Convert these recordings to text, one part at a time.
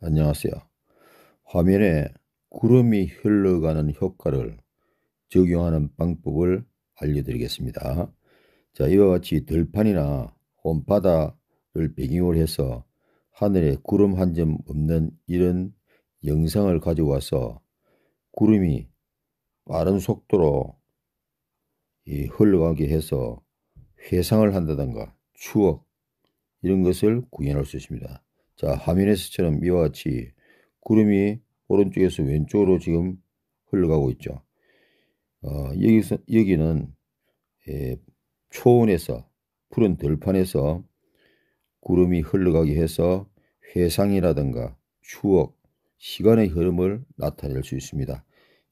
안녕하세요. 화면에 구름이 흘러가는 효과를 적용하는 방법을 알려드리겠습니다. 자, 이와 같이 들판이나 홈바다를 배경으로 해서 하늘에 구름 한 점 없는 이런 영상을 가져와서 구름이 빠른 속도로 흘러가게 해서 회상을 한다던가 추억 이런 것을 구현할 수 있습니다. 자 화면에서처럼 이와 같이 구름이 오른쪽에서 왼쪽으로 지금 흘러가고 있죠. 어, 여기서, 여기는 예, 초원에서 푸른 들판에서 구름이 흘러가게 해서 회상이라든가 추억, 시간의 흐름을 나타낼 수 있습니다.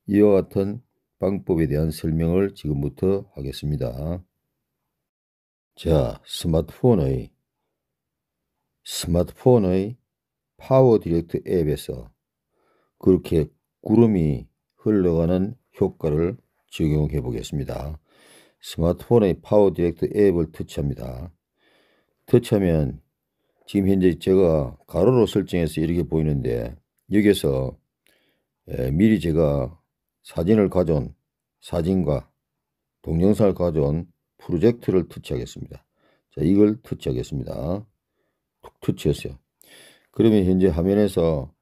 이와 같은 방법에 대한 설명을 지금부터 하겠습니다. 자, 스마트폰의 스마트폰의 파워 디렉트 앱에서 그렇게 구름이 흘러가는 효과를 적용해 보겠습니다. 스마트폰의 파워 디렉트 앱을 터치합니다. 터치하면 지금 현재 제가 가로로 설정해서 이렇게 보이는데 여기서 미리 제가 사진을 가져온 사진과 동영상을 가져온 프로젝트를 터치하겠습니다. 자, 이걸 터치하겠습니다. 툭 터치했어요. 그러면 현재 화면에서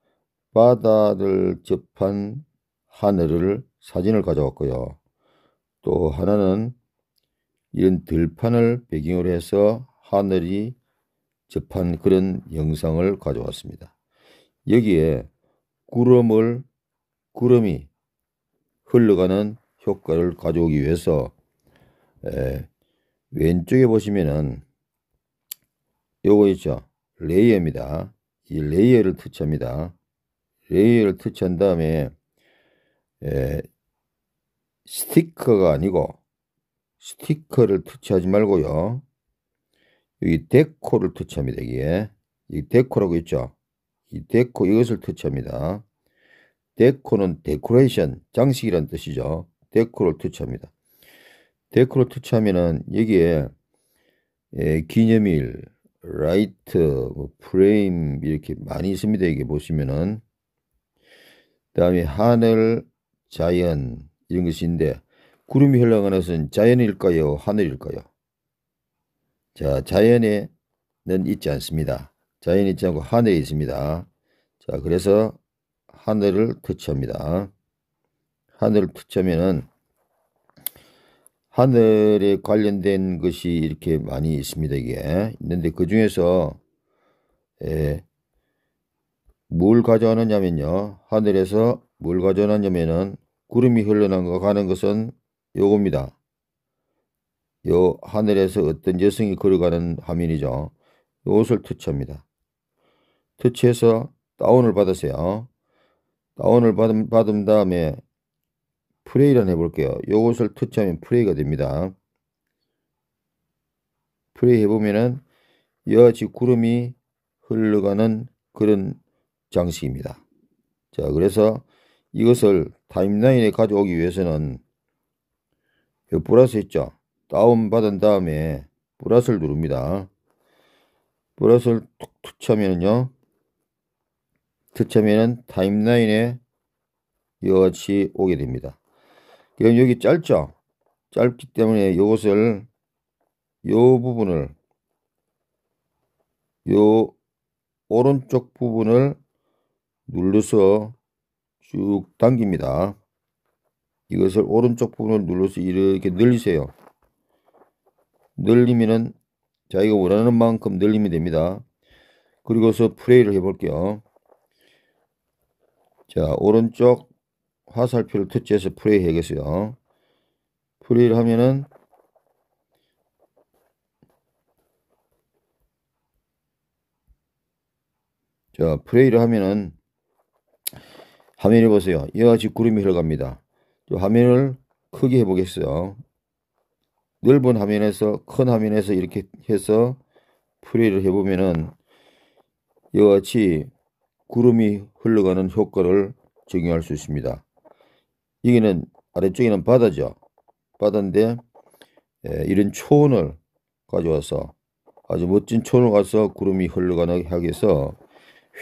바다를 접한 하늘을 사진을 가져왔고요. 또 하나는 이런 들판을 배경으로 해서 하늘이 접한 그런 영상을 가져왔습니다. 여기에 구름을 구름이 흘러가는 효과를 가져오기 위해서 에, 왼쪽에 보시면은 요거 있죠. 레이어입니다. 이 레이어를 터치합니다. 레이어를 터치한 다음에 에, 예, 스티커가 아니고 스티커를 터치하지 말고요. 여기 데코를 터치합니다. 여기에 이 데코라고 있죠. 이 데코 이것을 터치합니다. 데코는 데코레이션 장식이란 뜻이죠. 데코를 터치합니다. 데크로 터치하면은 여기에 예, 기념일, 라이트, 뭐 프레임 이렇게 많이 있습니다. 이게 보시면은 다음에 하늘, 자연 이런 것인데 구름이 흘러가는 것은 자연일까요? 하늘일까요? 자, 자연에는 있지 않습니다. 자연이 있지 않고 하늘에 있습니다. 자, 그래서 하늘을 터치합니다. 하늘을 터치하면은 하늘에 관련된 것이 이렇게 많이 있습니다. 이게 있는데 그 중에서 예, 뭘 가져왔느냐면요. 하늘에서 뭘 가져왔냐면은 구름이 흘러나가는 것은 요겁니다. 요 하늘에서 어떤 여성이 걸어가는 화면이죠. 요것을 터치합니다. 터치해서 다운을 받으세요. 다운을 받은, 받은 다음에 프레이란 해볼게요. 요것을 터치하면 프레이가 됩니다. 프레이 해보면은 여와같 구름이 흘러가는 그런 장식입니다. 자 그래서 이것을 타임라인에 가져오기 위해서는 요 플러스 있죠. 다운받은 다음에 플라스를 누릅니다. 플라스를툭터치하면요 터치하면은 타임라인에 여와같 오게 됩니다. 여기 짧죠? 짧기 때문에 이것을 요 부분을 요 오른쪽 부분을 눌러서 쭉 당깁니다. 이것을 오른쪽 부분을 눌러서 이렇게 늘리세요. 늘리면은 자기가 원하는 만큼 늘리면 됩니다. 그리고서 플레이를 해볼게요. 자 오른쪽 화살표를 터치해서 플레이 해야겠어요. 플레이를 하면은 자 플레이를 하면은 화면을 보세요. 이와 같이 구름이 흘러갑니다. 화면을 크게 해보겠어요. 넓은 화면에서 큰 화면에서 이렇게 해서 플레이를 해보면은 이와 같이 구름이 흘러가는 효과를 적용할 수 있습니다. 여기는 아래쪽에는 바다죠. 바다인데 예, 이런 초원을 가져와서 아주 멋진 초원을 가서 구름이 흘러가는 하기 해서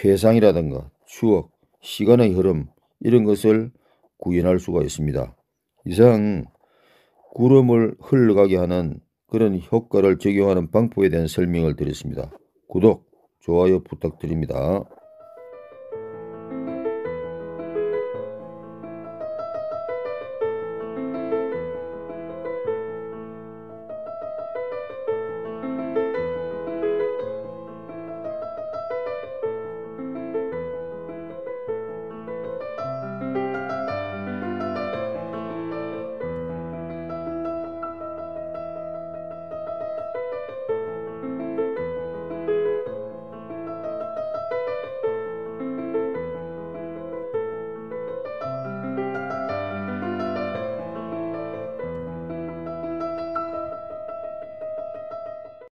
회상이라든가 추억, 시간의 흐름 이런 것을 구현할 수가 있습니다. 이상 구름을 흘러가게 하는 그런 효과를 적용하는 방법에 대한 설명을 드렸습니다. 구독, 좋아요 부탁드립니다.